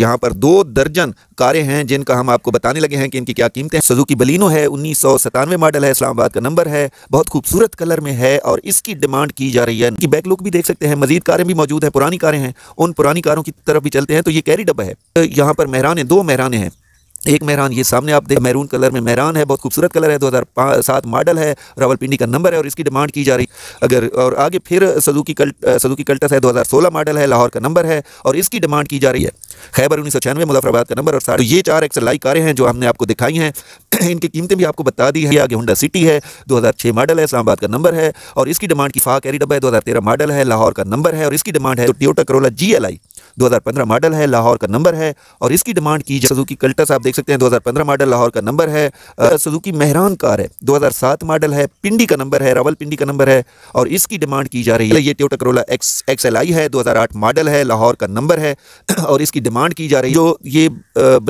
यहाँ पर दो दर्जन कारें हैं जिनका हम आपको बताने लगे हैं कि इनकी क्या कीमतें हैं सजुकी बलिनो है उन्नीस मॉडल है इस्लामाबाद का नंबर है बहुत खूबसूरत कलर में है और इसकी डिमांड की जा रही है इनकी बैक लुक भी देख सकते हैं मजीद कारें भी मौजूद हैं पुरानी कारें हैं उन पुरानी कारों की तरफ भी चलते हैं तो ये कैरी डब्बा है यहाँ पर मेहरान दो मेहरान हैं एक मेहरान ये सामने आप देख मैरून कलर में मेहरान है बहुत खूबसूरत कलर है दो हज़ार सात मॉडल है रावलपिंडी का नंबर है और इसकी डिमांड की जा रही अगर और आगे फिर सदुकी कल सदुकी कल्टस है दो हज़ार सोलह मॉडल है लाहौर का नंबर है और इसकी डिमांड की जा रही है खैबर उन्नीस सौ छियानवे मुजफ्फराबाद का नंबर और साठ तो ये चार एक्सलाई कारें हैं जो हमने आपको दिखाई हैं इनकी कीमतें भी आपको बता दी है आगे हुडा सिटी है दो हज़ार छः मॉडल है इस्लामाबाद का नंबर है और इसकी डिमांड की फा कैरी डब्बा है दो हज़ार तेरह मॉडल है लाहौर का नंबर है और इसकी डिमांड है तो Toyota Corolla G L I 2015 model है लाहौर का नंबर है और इसकी डिमांड की सुजुकी कल्टस आप देख सकते हैं 2015 मॉडल लाहौर का नंबर है सुजुकी मेहरान कार है 2007 मॉडल है पिंडी का नंबर है रावल पिंडी का नंबर है और इसकी डिमांड की जा रही है ये Toyota Corolla X X L I है 2008 मॉडल है लाहौर का नंबर है और इसकी डिमांड की जा रही है जो ये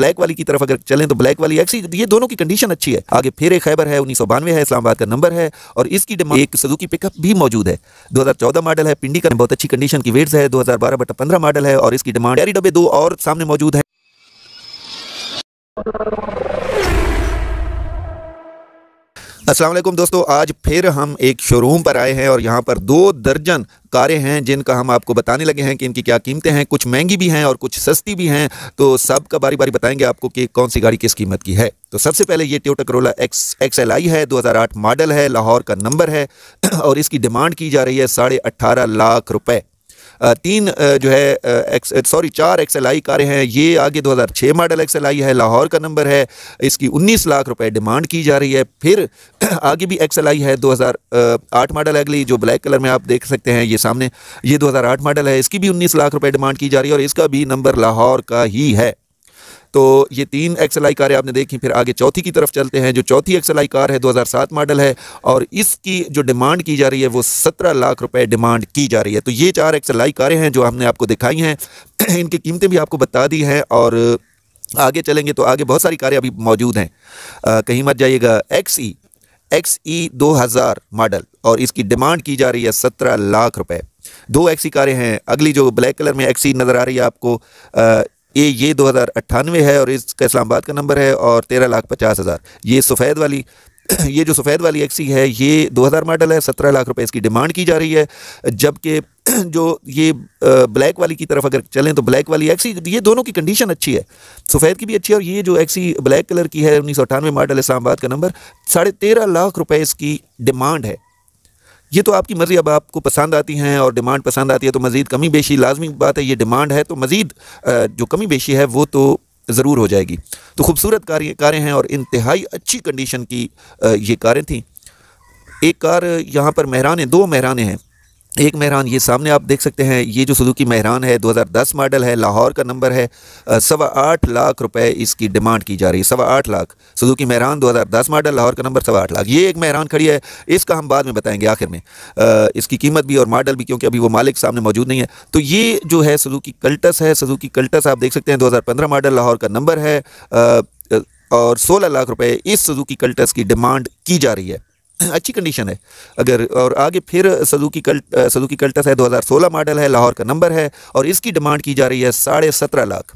ब्लैक वाली की तरफ अगर चलें तो ब्लैक वाली एक्स ये दोनों की कंडीशन अच्छी है आगे फिर एक खैबर है उन्नीस है इस्लामाबाद का नंबर है और इसकी डिमांड एक सुजुकी पिकअप भी मौजूद है दो मॉडल है पिंडी का बहुत अच्छी कंडीशन की वेट्स है दो हज़ार मॉडल है और की डिमांड डेयरी डब्बे दो और सामने मौजूद है असलम दोस्तों आज फिर हम एक शोरूम पर आए हैं और यहाँ पर दो दर्जन कारें हैं जिनका हम आपको बताने लगे हैं कि इनकी क्या कीमतें हैं कुछ महंगी भी हैं और कुछ सस्ती भी हैं तो सब का बारी बारी बताएंगे आपको कि कौन सी गाड़ी किस कीमत की है तो सबसे पहले ये ट्योटा करोला एक्स एक्स है 2008 मॉडल है लाहौर का नंबर है और इसकी डिमांड की जा रही है साढ़े लाख रुपये तीन जो है सॉरी चार एक्सएलआई कारें हैं ये आगे 2006 मॉडल एक्सएलआई है लाहौर का नंबर है इसकी 19 लाख रुपए डिमांड की जा रही है फिर आगे भी एक्सएलआई है 2008 मॉडल अगली जो ब्लैक कलर में आप देख सकते हैं ये सामने ये 2008 मॉडल है इसकी भी 19 लाख रुपए डिमांड की जा रही है और इसका भी नंबर लाहौर का ही है तो ये तीन एक्सएलआई कारें आपने देखी फिर आगे चौथी की तरफ चलते हैं जो चौथी एक्सएलआई कार है 2007 मॉडल है और इसकी जो डिमांड की जा रही है वो 17 लाख रुपए डिमांड की जा रही है तो ये चार एक्सएलआई कारें हैं जो हमने आपको दिखाई हैं इनकी कीमतें भी आपको बता दी हैं और आगे चलेंगे तो आगे बहुत सारी कारें अभी मौजूद हैं कहीं मत जाइएगा एक्स ई एक्स ई दो हज़ार मॉडल और इसकी डिमांड की जा रही है सत्रह लाख रुपए दो एक्सी e कारें हैं अगली जो ब्लैक कलर में एक्सी e नज़र आ रही है आपको ये ये दो हज़ार अट्ठानवे है और इसका इस्लामाबाद का नंबर है और तेरह लाख पचास हज़ार ये सफ़ेद वाली ये जो सफ़ेद वाली एक्सी है ये 2000 मॉडल है 17 लाख रुपए इसकी डिमांड की जा रही है जबकि जो ये ब्लैक वाली की तरफ अगर चलें तो ब्लैक वाली एक्सी ये दोनों की कंडीशन अच्छी है सफ़ेद की भी अच्छी है और ये जो एक्सी ब्लैक कलर की है उन्नीस सौ अठानवे मॉडल इस्लामाबाद का नंबर साढ़े तेरह लाख रुपये इसकी डिमांड है ये तो आपकी मर्ज़ी अब आपको पसंद आती हैं और डिमांड पसंद आती है तो मज़ीद कमी बेशी लाजमी बात है ये डिमांड है तो मज़ीद जो कमी बेशी है वो तो ज़रूर हो जाएगी तो खूबसूरत कारें कारें हैं और इंतहाई अच्छी कंडीशन की ये कारें थी एक कार यहाँ पर महराने दो महराने हैं एक महरान ये सामने आप देख सकते हैं ये जो सुजुकी महरान है 2010 मॉडल है लाहौर का नंबर है सवा आठ लाख रुपए इसकी डिमांड की जा रही है सवा आठ लाख सुजुकी महरान 2010 मॉडल लाहौर का नंबर सवा आठ लाख ये एक महरान खड़ी है इसका हम बाद में बताएंगे आखिर में आ, इसकी कीमत भी और मॉडल भी क्योंकि अभी वो मालिक सामने मौजूद नहीं है तो ये जो है सुजुकी कल्टस है सुजुकी कल्टस आप देख सकते हैं दो मॉडल लाहौर का नंबर है और सोलह लाख रुपये इस सुजुकी कल्टस की डिमांड की जा रही है अच्छी कंडीशन है अगर और आगे फिर सदुकी कल्ट सदुकी कल्टस है 2016 मॉडल है लाहौर का नंबर है और इसकी डिमांड की जा रही है साढ़े सत्रह लाख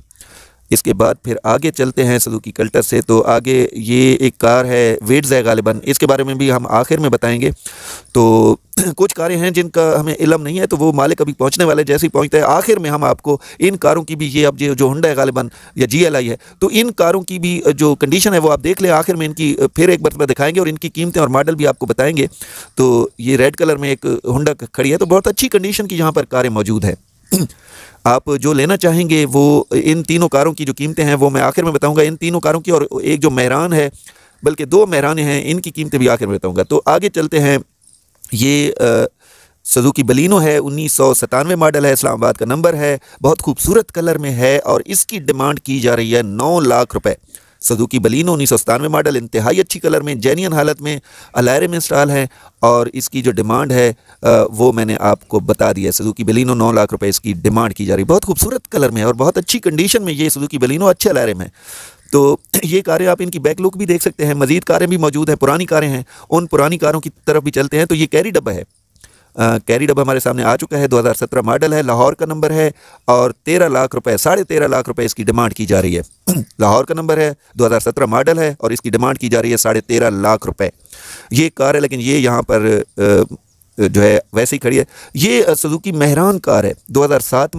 इसके बाद फिर आगे चलते हैं सदुकी कल्टर से तो आगे ये एक कार है वेट्स है गालिबा इसके बारे में भी हम आखिर में बताएंगे तो कुछ कारें हैं जिनका हमें इलम नहीं है तो वो मालिक अभी पहुंचने वाले जैसे ही पहुंचते हैं आखिर में हम आपको इन कारों की भी ये अब जो हंडा है गालिबा या जी एल आई है तो इन कारों की भी जो कंडीशन है वो आप देख लें आखिर में इनकी फिर एक बार दिखाएंगे और इनकी कीमतें और मॉडल भी आपको बताएंगे तो ये रेड कलर में एक हंडा खड़ी है तो बहुत अच्छी कंडीशन की यहाँ पर कारें मौजूद हैं आप जो लेना चाहेंगे वो इन तीनों कारों की जो कीमतें हैं वो मैं आखिर में बताऊंगा इन तीनों कारों की और एक जो महरान है बल्कि दो महरान हैं इनकी कीमतें भी आखिर में बताऊंगा तो आगे चलते हैं ये आ, सजुकी बलिनो है उन्नीस सौ सतानवे मॉडल है इस्लामाबाद का नंबर है बहुत खूबसूरत कलर में है और इसकी डिमांड की जा रही है नौ लाख रुपये सदुकी बलिनो उन्नीस सौ सतानवे मॉडल इंतहाई अच्छी कलर में जेनियन हालत में अलायरे में स्टॉल है और इसकी जो डिमांड है वो मैंने आपको बता दिया है सदुकी बलिनो नौ लाख रुपए इसकी डिमांड की जा रही है बहुत खूबसूरत कलर में है और बहुत अच्छी कंडीशन में ये सदुकी बलिनो अच्छे अलायरे में तो ये कारें आप इनकी बैक लुक भी देख सकते हैं मजीद कारें भी मौजूद हैं पुरानी कारें हैं उन पुरानी कारों की तरफ भी चलते हैं तो ये कैरी डब्बा है कैरी डब हमारे सामने आ चुका है 2017 मॉडल है लाहौर का नंबर है और तेरह लाख रुपए साढ़े तेरह लाख रुपए इसकी डिमांड की जा रही है लाहौर का नंबर है 2017 मॉडल है और इसकी डिमांड की जा रही है साढ़े तेरह लाख रुपए ये कार है लेकिन ये यहाँ पर जो है वैसे ही खड़ी है ये सुजुकी मेहरान कार है दो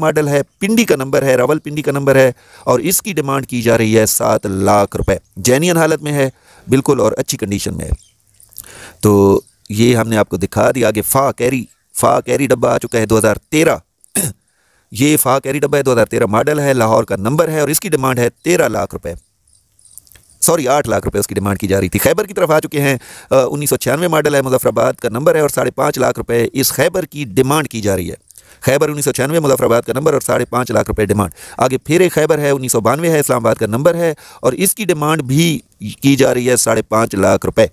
मॉडल है पिंडी का नंबर है रावल पिंडी का नंबर है और इसकी डिमांड की जा रही है सात लाख रुपये जैनियन हालत में है बिल्कुल और अच्छी कंडीशन में है तो ये हमने आपको दिखा दिया आगे फ़ा कैरी फ़ा कैरी डब्बा आ चुका है 2013 ये फ़ा कैरी डब्बा है 2013 मॉडल है लाहौर का नंबर है और इसकी डिमांड है तेरह लाख रुपए सॉरी आठ लाख रुपए उसकी डिमांड की जा रही थी खैबर की तरफ आ चुके हैं उन्नीस सौ छियानवे मॉडल है मुजफ्फराबाद का नंबर है और साढ़े पाँच लाख रुपए इस खैबर की डिमांड की जा रही है खैबर उन्नीस सौ छियानवे मुजफ्फराबाद का नंबर और साढ़े पाँच लाख रुपए डिमांड आगे फिर खैबर है उन्नीस सौ बानवे है इस्लामाबाद का नंबर है और इसकी डिमांड भी की जा रही है साढ़े पाँच लाख रुपये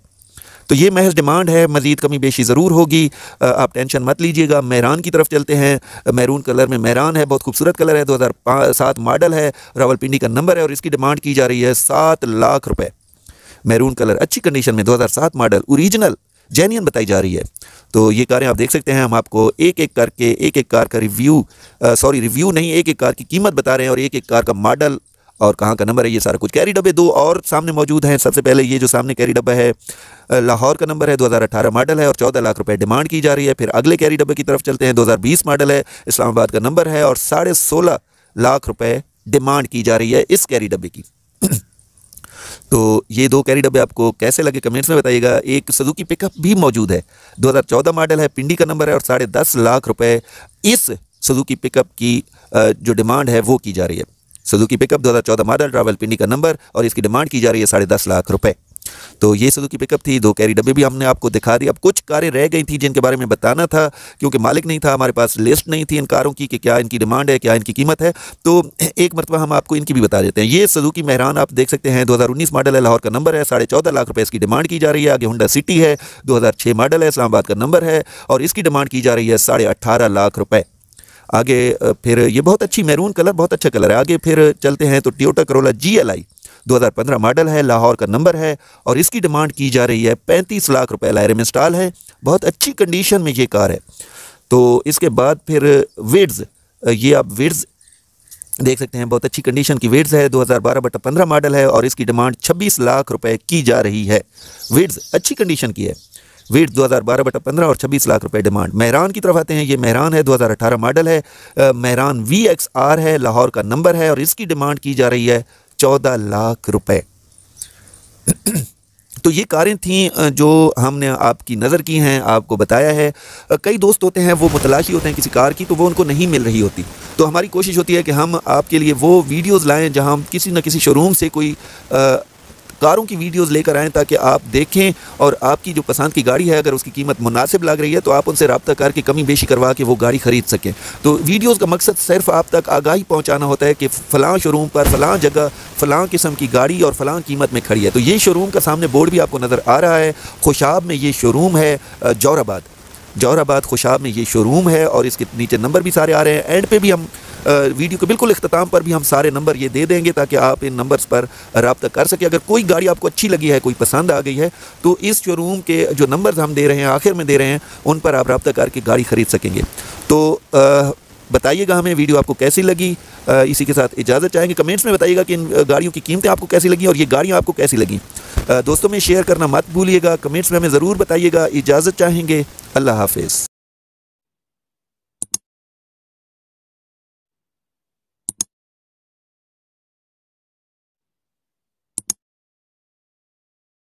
तो ये महज डिमांड है मज़ीद कमी बेशी ज़रूर होगी आप टेंशन मत लीजिएगा मैरान की तरफ चलते हैं मैरून कलर में मैरान है बहुत खूबसूरत कलर है दो हज़ार सात मॉडल है रावलपिंडी का नंबर है और इसकी डिमांड की जा रही है सात लाख रुपये मैरून कलर अच्छी कंडीशन में सात मॉडल औरिजिनल जैनियन बताई जा रही है तो ये कारें आप देख सकते हैं हम आपको एक एक करके एक एक कार का रिव्यू सॉरी रिव्यू नहीं एक एक कार की कीमत बता रहे हैं और एक एक कार का मॉडल और कहाँ का नंबर है ये सारा कुछ कैरी डब्बे दो और सामने मौजूद हैं सबसे पहले ये जो सामने कैरी डब्बा है लाहौर का नंबर है 2018 मॉडल है और 14 लाख रुपए डिमांड की जा रही है फिर अगले कैरी डब्बे की तरफ चलते हैं 2020 मॉडल है इस्लामाबाद का नंबर है और साढ़े सोलह लाख रुपये डिमांड की जा रही है इस कैरी डब्बे की तो ये दो कैरी डब्बे आपको कैसे लगे कमेंट्स में बताइएगा एक सजुकी पिकअप भी मौजूद है दो मॉडल है पिंडी का नंबर है और साढ़े दस लाख रुपये इस सजुकी पिकअप की जो डिमांड है वो की जा रही है सदुकी पिकअप दो हज़ार चौदह मॉडल रावलपिंडी का नंबर और इसकी डिमांड की जा रही है साढ़े दस लाख रुपये तो ये सुजुकी पिकअप थी दो कैरी डब्बे भी हमने आपको दिखा दी अब कुछ कारें रह गई थी जिनके बारे में बताना था क्योंकि मालिक नहीं था हमारे पास लिस्ट नहीं थी इन कारों की कि क्या इनकी डिमांड है क्या इनकी कीमत है तो एक मरतबा हम आपको इनकी भी बता देते हैं ये सदुकी मेहरान आप देख सकते हैं उन्नीस मॉडल है लाहौर का नंबर है साढ़े चौदह लाख रुपये इसकी डिमांड की जा रही है आगे हुंडा सिटी है दो मॉडल है इस्लामाबाद का नंबर है और इसकी डिमांड की जा रही है साढ़े लाख रुपये आगे फिर ये बहुत अच्छी मैरून कलर बहुत अच्छा कलर है आगे फिर चलते हैं तो Toyota Corolla G L I 2015 model है लाहौर का नंबर है और इसकी डिमांड की जा रही है पैंतीस लाख रुपए लायरे में स्टॉल है बहुत अच्छी कंडीशन में ये कार है तो इसके बाद फिर वेड्स ये आप वेड्स देख सकते हैं बहुत अच्छी कंडीशन की वेड्स है 2012 बटा पंद्रह मॉडल है और इसकी डिमांड 26 लाख रुपए की जा रही है वेड्स अच्छी कंडीशन की है वेट दो हज़ार बारह बटा पंद्रह और छब्बीस लाख रुपये डिमांड मेहरान की तरफ आते हैं ये मेहरान है दो हज़ार अठारह मॉडल है मेहरान वी एक्स आर है लाहौर का नंबर है और इसकी डिमांड की जा रही है चौदह लाख रुपये तो ये कारें थीं जो हमने आपकी नज़र की हैं आपको बताया है कई दोस्त होते हैं वो मतलाशी होते हैं किसी कार की तो वो उनको नहीं मिल रही होती तो हमारी कोशिश होती है कि हम आपके लिए वो वीडियोस लाएं जहां हम किसी न किसी शोरूम से कोई कारों की वीडियोस लेकर आएँ ताकि आप देखें और आपकी जो पसंद की गाड़ी है अगर उसकी कीमत मुनासिब लग रही है तो आप उनसे रबता करके कमी बेशी करवा के वो गाड़ी ख़रीद सकें तो वीडियोज़ का मकसद सिर्फ आप तक आगाही पहुँचाना होता है कि फ़लाँ शोरूम पर फ़लाँ जगह फ़लाँ किस्म की गाड़ी और फ़लाँ कीमत में खड़ी है तो ये शोरूम का सामने बोर्ड भी आपको नज़र आ रहा है खुशाब में ये शोरूम है जौराबाद जौराबाद खुशाब में ये शोरूम है और इसके नीचे नंबर भी सारे आ रहे हैं एंड पे भी हम वीडियो के बिल्कुल अख्ताम पर भी हम सारे नंबर ये दे देंगे ताकि आप इन नंबर्स पर रबता कर सकें अगर कोई गाड़ी आपको अच्छी लगी है कोई पसंद आ गई है तो इस शोरूम के जो नंबर्स हम दे रहे हैं आखिर में दे रहे हैं उन पर आप रबता करके गाड़ी ख़रीद सकेंगे तो बताइएगा हमें वीडियो आपको कैसी लगी इसी के साथ इजाज़त चाहेंगे कमेंट्स में बताइएगा कि इन गाड़ियों की कीमतें आपको कैसी लगी और ये गाड़ियाँ आपको कैसी लगी दोस्तों में शेयर करना मत भूलिएगा कमेंट्स में हमें ज़रूर बताइएगा इजाज़त चाहेंगे अल्लाह हाफिज़